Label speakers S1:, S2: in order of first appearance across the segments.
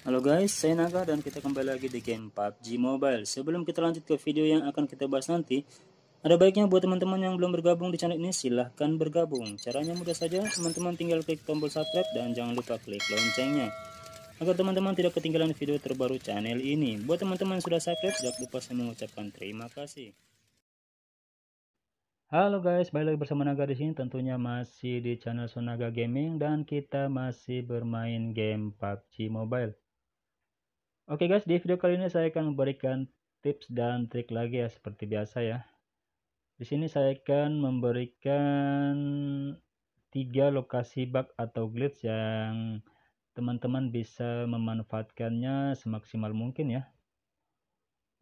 S1: Halo guys, saya Naga dan kita kembali lagi di game PUBG Mobile. Sebelum kita lanjut ke video yang akan kita bahas nanti, ada baiknya buat teman-teman yang belum bergabung di channel ini silahkan bergabung. Caranya mudah saja, teman-teman tinggal klik tombol subscribe dan jangan lupa klik loncengnya. Agar teman-teman tidak ketinggalan video terbaru channel ini. Buat teman-teman sudah subscribe, jangan lupa saya mengucapkan terima kasih. Halo guys, balik lagi bersama Naga di sini. Tentunya masih di channel Sonaga Gaming dan kita masih bermain game PUBG Mobile. Oke guys, di video kali ini saya akan memberikan tips dan trik lagi ya seperti biasa ya. Di sini saya akan memberikan tiga lokasi bug atau glitch yang teman-teman bisa memanfaatkannya semaksimal mungkin ya.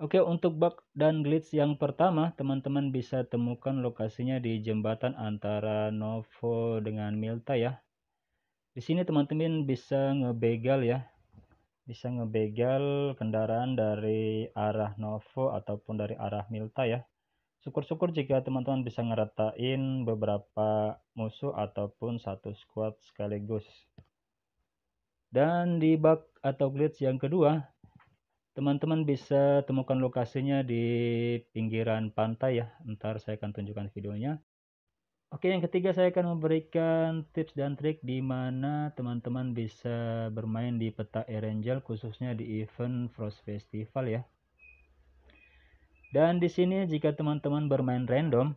S1: Oke, untuk bug dan glitch yang pertama, teman-teman bisa temukan lokasinya di jembatan antara Novo dengan Milta ya. Di sini teman-teman bisa ngebegal ya bisa ngebegal kendaraan dari arah Novo ataupun dari arah Milta ya. Syukur-syukur jika teman-teman bisa ngeratain beberapa musuh ataupun satu squad sekaligus. Dan di bug atau glitch yang kedua, teman-teman bisa temukan lokasinya di pinggiran pantai ya. Ntar saya akan tunjukkan videonya. Oke, yang ketiga saya akan memberikan tips dan trik di mana teman-teman bisa bermain di peta Erangel khususnya di event Frost Festival ya. Dan di sini jika teman-teman bermain random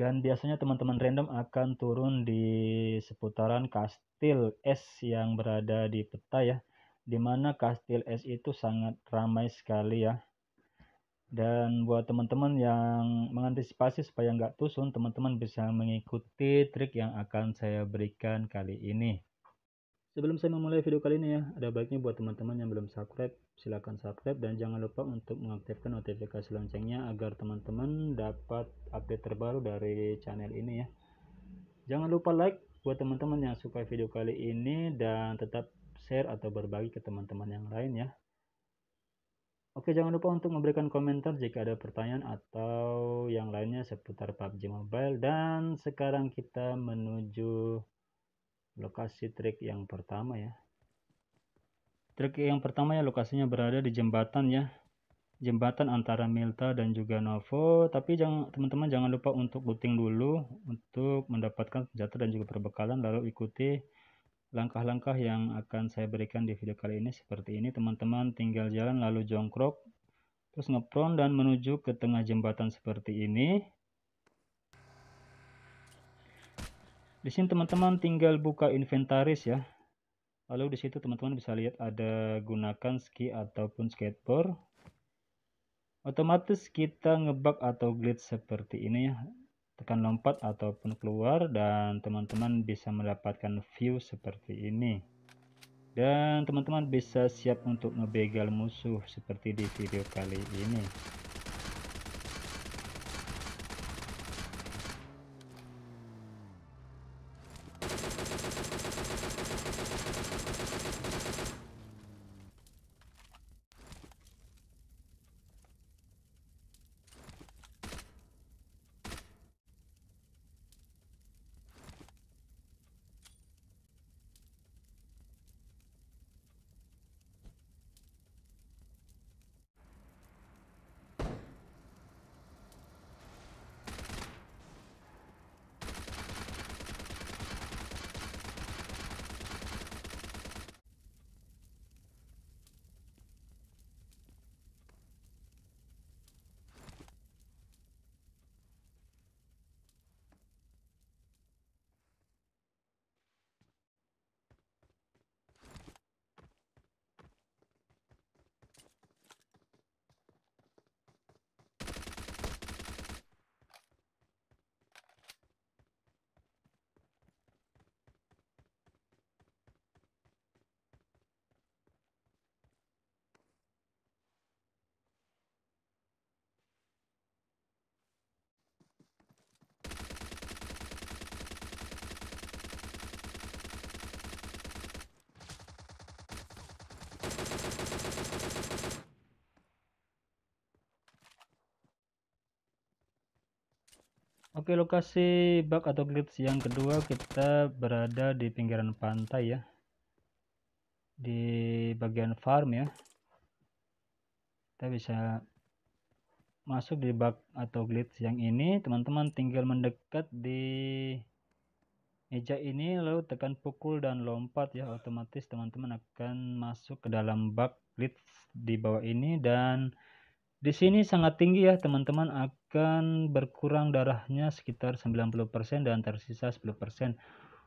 S1: dan biasanya teman-teman random akan turun di seputaran kastil S yang berada di peta ya. di mana kastil S itu sangat ramai sekali ya dan buat teman-teman yang mengantisipasi supaya nggak tusun, teman-teman bisa mengikuti trik yang akan saya berikan kali ini. Sebelum saya memulai video kali ini ya, ada baiknya buat teman-teman yang belum subscribe, silahkan subscribe dan jangan lupa untuk mengaktifkan notifikasi loncengnya agar teman-teman dapat update terbaru dari channel ini ya. Jangan lupa like buat teman-teman yang suka video kali ini dan tetap share atau berbagi ke teman-teman yang lain ya. Oke, jangan lupa untuk memberikan komentar jika ada pertanyaan atau yang lainnya seputar PUBG Mobile. Dan sekarang kita menuju lokasi trik yang pertama ya. Trik yang pertama ya lokasinya berada di jembatan ya. Jembatan antara Milta dan juga Novo. Tapi jangan teman-teman jangan lupa untuk booting dulu untuk mendapatkan senjata dan juga perbekalan lalu ikuti langkah-langkah yang akan saya berikan di video kali ini seperti ini teman-teman tinggal jalan lalu jongkrok terus ngepron dan menuju ke tengah jembatan seperti ini di sini teman-teman tinggal buka inventaris ya lalu di situ teman-teman bisa lihat ada gunakan ski ataupun skateboard otomatis kita ngebug atau glitch seperti ini ya tekan lompat ataupun keluar dan teman-teman bisa mendapatkan view seperti ini dan teman-teman bisa siap untuk ngebegal musuh seperti di video kali ini Oke, lokasi bug atau glitch yang kedua kita berada di pinggiran pantai ya. Di bagian farm ya. Kita bisa masuk di bug atau glitch yang ini, teman-teman tinggal mendekat di meja ini lalu tekan pukul dan lompat ya otomatis teman-teman akan masuk ke dalam bak lid di bawah ini dan di sini sangat tinggi ya teman-teman akan berkurang darahnya sekitar 90% dan tersisa 10%.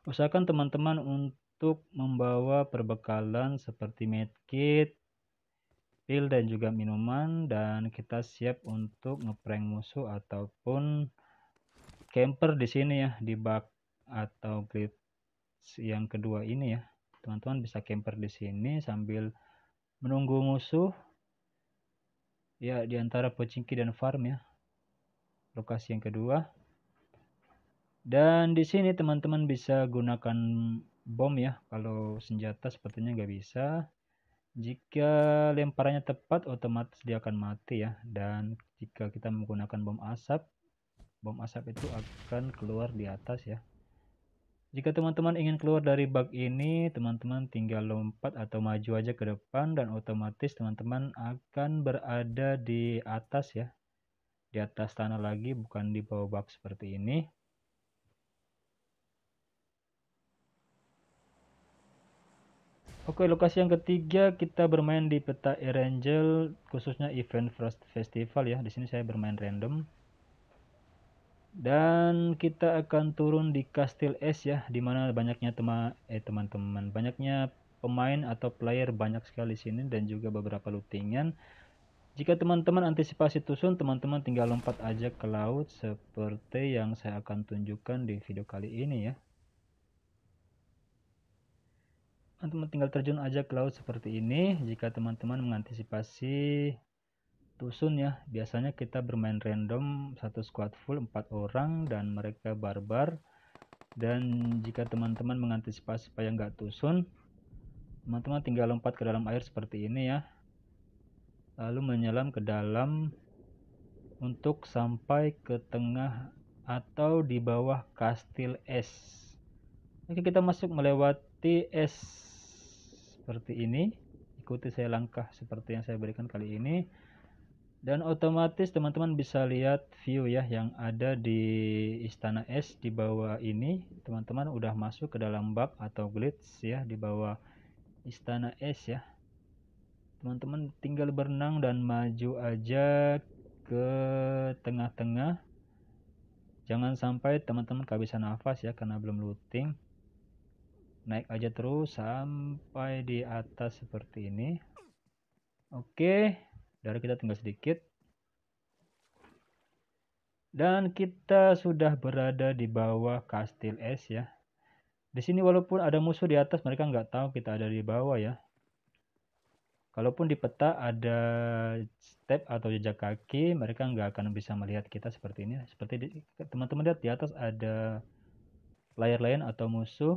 S1: Usahakan teman-teman untuk membawa perbekalan seperti medkit, pil dan juga minuman dan kita siap untuk ngeprank musuh ataupun camper di sini ya di bak atau grid yang kedua ini ya teman-teman bisa camper di sini sambil menunggu musuh ya di antara pocingki dan farm ya lokasi yang kedua dan di sini teman-teman bisa gunakan bom ya kalau senjata sepertinya nggak bisa jika lemparannya tepat otomatis dia akan mati ya dan jika kita menggunakan bom asap bom asap itu akan keluar di atas ya jika teman-teman ingin keluar dari bug ini, teman-teman tinggal lompat atau maju aja ke depan dan otomatis teman-teman akan berada di atas ya. Di atas tanah lagi, bukan di bawah bug seperti ini. Oke, lokasi yang ketiga kita bermain di peta Erangel, khususnya event Frost Festival ya. Di sini saya bermain random dan kita akan turun di Kastil es ya dimana banyaknya teman eh teman-teman banyaknya pemain atau player banyak sekali sini dan juga beberapa lootingan jika teman-teman antisipasi tusun teman-teman tinggal lompat aja ke laut seperti yang saya akan tunjukkan di video kali ini ya teman-teman tinggal terjun aja ke laut seperti ini jika teman-teman mengantisipasi Tusun ya biasanya kita bermain random satu squad full empat orang dan mereka barbar dan jika teman-teman mengantisipasi supaya nggak tusun, teman-teman tinggal lompat ke dalam air seperti ini ya lalu menyelam ke dalam untuk sampai ke tengah atau di bawah kastil es oke kita masuk melewati es seperti ini ikuti saya langkah seperti yang saya berikan kali ini dan otomatis teman-teman bisa lihat view ya yang ada di Istana es di bawah ini teman-teman udah masuk ke dalam bug atau glitch ya di bawah Istana es ya teman-teman tinggal berenang dan maju aja ke tengah-tengah jangan sampai teman-teman kehabisan nafas ya karena belum looting naik aja terus sampai di atas seperti ini oke okay Darah kita tinggal sedikit. Dan kita sudah berada di bawah kastil es ya. Di sini walaupun ada musuh di atas, mereka nggak tahu kita ada di bawah ya. Kalaupun di peta ada step atau jejak kaki, mereka nggak akan bisa melihat kita seperti ini. Seperti teman-teman lihat di atas ada layar lain atau musuh,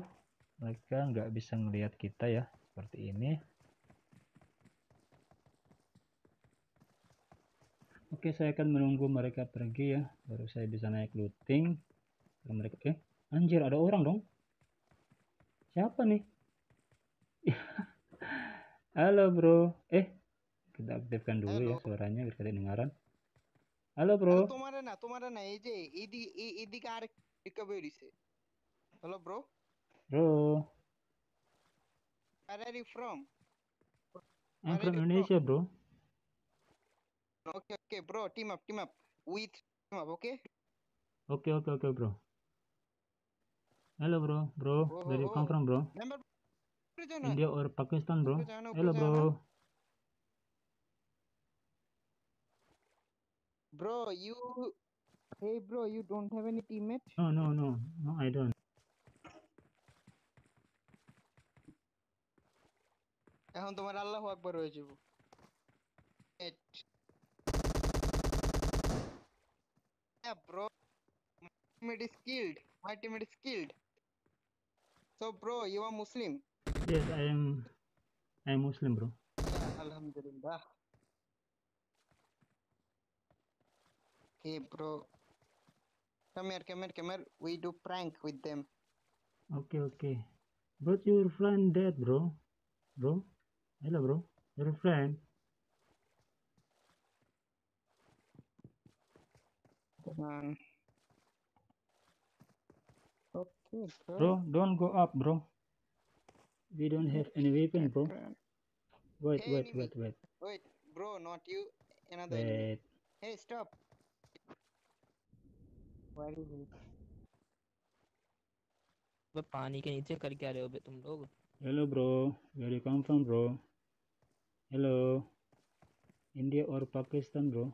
S1: mereka nggak bisa melihat kita ya, seperti ini. Oke, saya akan menunggu mereka pergi ya, baru saya bisa naik looting. Kalau mereka, eh, anjir ada orang dong. Siapa nih? Halo bro, eh, kita aktifkan dulu Halo. ya suaranya biar kalian dengaran. Halo bro. Halo, Bro.
S2: তোমারে না এই যে এদি where are you from
S1: I'm from Indonesia bro
S2: Okay, okay, bro. Team up, team up. With team up, okay?
S1: Okay, okay, okay, bro. Hello, bro. Bro, oh, where oh, you come from, bro?
S2: Remember, India or Pakistan, bro? Hello, bro. Bro, you. Hey, bro, you don't have any teammate?
S1: No, no, no. No, I don't.
S2: এখন তোমার আল্লাহ আকবর হয়ে Yeah, bro. My teammate is killed. My teammate is killed. So, bro, you are Muslim.
S1: Yes, I am. I am Muslim, bro.
S2: Alhamdulillah. Okay, bro. Come here, come here, come here. We do prank with them.
S1: Okay, okay. But your friend dead, bro. Bro? Hello, bro. Your friend.
S2: Come Okay, bro. bro,
S1: don't go up, bro. We don't have any weapon, bro. Wait, hey, wait, enemy. wait, wait. Wait, bro,
S2: not you. Another wait. Enemy. Hey, stop. Where is he? अब पानी के नीचे कर क्या रहे हो बे तुम लोग
S1: hello bro where you come from bro hello India और Pakistan bro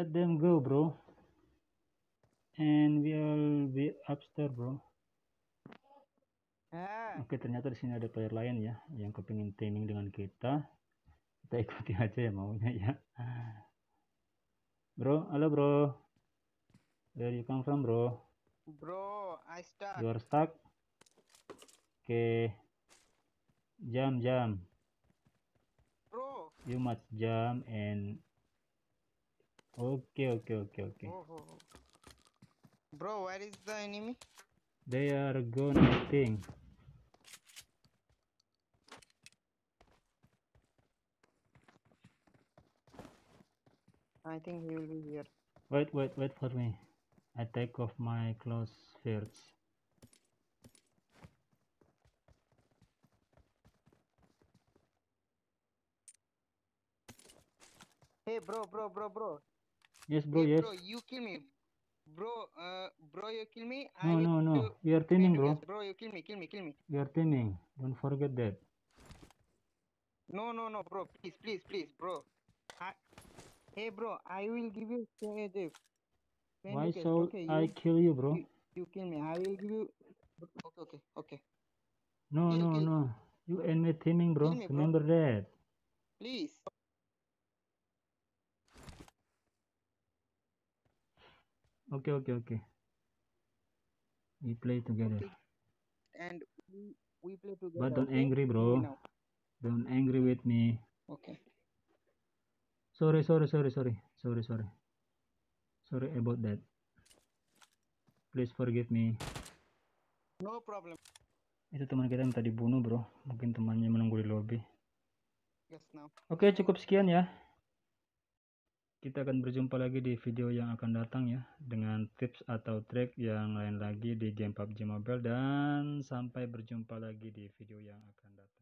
S1: Let them go, bro. And we'll be upstairs, bro. oke ah. Oke, ternyata di sini ada player lain ya, yang kepingin teaming dengan kita. Kita ikuti aja ya maunya ya. Bro, halo bro. Where you come from, bro?
S2: Bro, I
S1: stuck. You are stuck. Oke. Okay. Jam, jam. Bro. You must jump and Okay, okay, okay, okay.
S2: Bro, where is the enemy?
S1: They are gone, I think.
S2: I think he will be here.
S1: Wait, wait, wait for me. I take off my clothes first.
S2: Hey, bro, bro, bro, bro.
S1: Yes, bro. Hey, yes. Bro,
S2: you kill me. Bro, uh, bro, you kill me.
S1: No, I no, no. You are thinning, bro. Yes,
S2: bro, you kill me, kill me, kill me.
S1: You are thinning. Don't forget that.
S2: No, no, no, bro. Please, please, please, bro. I... Hey, bro. I will give you the. When Why you so okay, I you... kill you, bro? You, you kill me. I will give you. Okay, okay, okay.
S1: No, you no, kill... no. You and me thinning, bro. Me, bro. Remember that. Please. Okay, okay, okay. We play together. Okay.
S2: And we, we play together. But don't angry, bro. No.
S1: Don't angry with me. Okay. Sorry, sorry, sorry, sorry, sorry, sorry. Sorry about that. Please forgive me. No problem. Itu teman kita yang tadi bunuh, bro. Mungkin temannya menunggu di lobby. Yes, no. Oke, okay, cukup sekian ya kita akan berjumpa lagi di video yang akan datang ya dengan tips atau trik yang lain lagi di game PUBG Mobile dan sampai berjumpa lagi di video yang akan datang